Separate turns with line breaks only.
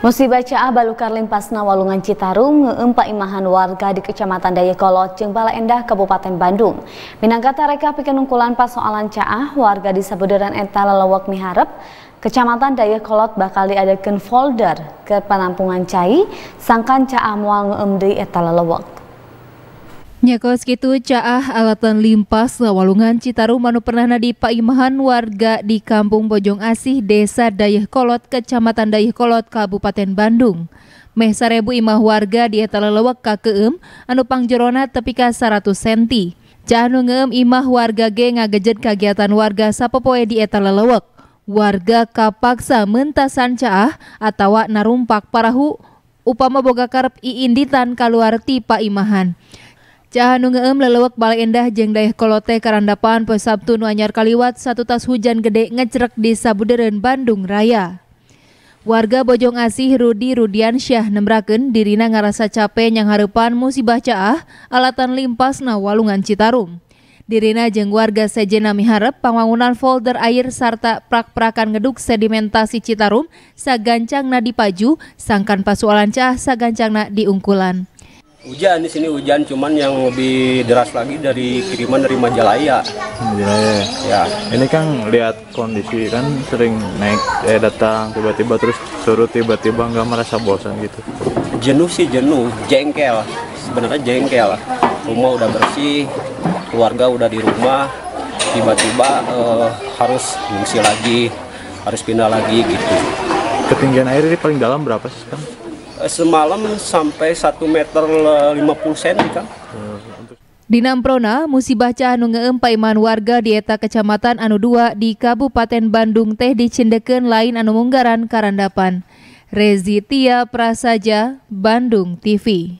Musibah Caah Balukar Limpasna Walungan Citarum ngeempa imahan warga di Kecamatan Dayakolot, Jengbala Endah, Kabupaten Bandung. Minangkata reka pikenungkulan pasoalan Caah, warga di Sabuderan Eta Lelawak Miharep, Kecamatan Dayakolot bakal diadakan folder ke penampungan cai, sangkan Caah mual ngeem di Eta Lelawak.
Nyakos kitu caah alatan limpas lawalungan Citarum, Anu pernah di Imahan, warga di kampung Bojong Asih, Desa Dayeh Kolot, Kecamatan Dayeh Kolot, Kabupaten Bandung. Meh sarebu imah warga di etala lewak kakeem anu pangjerona tepika 100 senti. Cah nungeem imah warga ge ngagejet kegiatan warga sapopoe di etala lewak. Warga kapaksa mentasan caah atawa narumpak parahu upama boga karep iinditan kaluar tipa imahan. Cahanu ngeem lelewek balai endah jeng dayah kolote karandapan pe Sabtu nuanyar kaliwat satu tas hujan gede ngecrek di Sabuderen, Bandung Raya. Warga Bojong Asih Rudi Rudian Syah nembraken dirina ngarasa capek yang harapan musibah caah alatan limpas na walungan Citarum. Dirina jeng warga sejena miharep pembangunan folder air serta prak-prakan ngeduk sedimentasi Citarum sagancang na dipaju sangkan pasualan caah sagancang na diungkulan.
Hujan di sini hujan, cuman yang lebih deras lagi dari kiriman dari Majalaya. Majalaya. Ya. Ini kan lihat kondisi kan sering naik eh datang tiba-tiba terus surut tiba-tiba nggak merasa bosan gitu. Jenuh sih jenuh, jengkel. Sebenarnya jengkel. Rumah udah bersih, keluarga udah di rumah, tiba-tiba eh, harus mengungsi lagi, harus pindah lagi gitu. Ketinggian air ini paling dalam berapa sih kan? semalam sampai 1 meter 50 cm kan.
Di Namprona, musibah caanu paiman warga di eta kecamatan Anu dua di Kabupaten Bandung teh di dicindeken lain anu munggaran karandapan. Rezitia Prasaja, Bandung TV.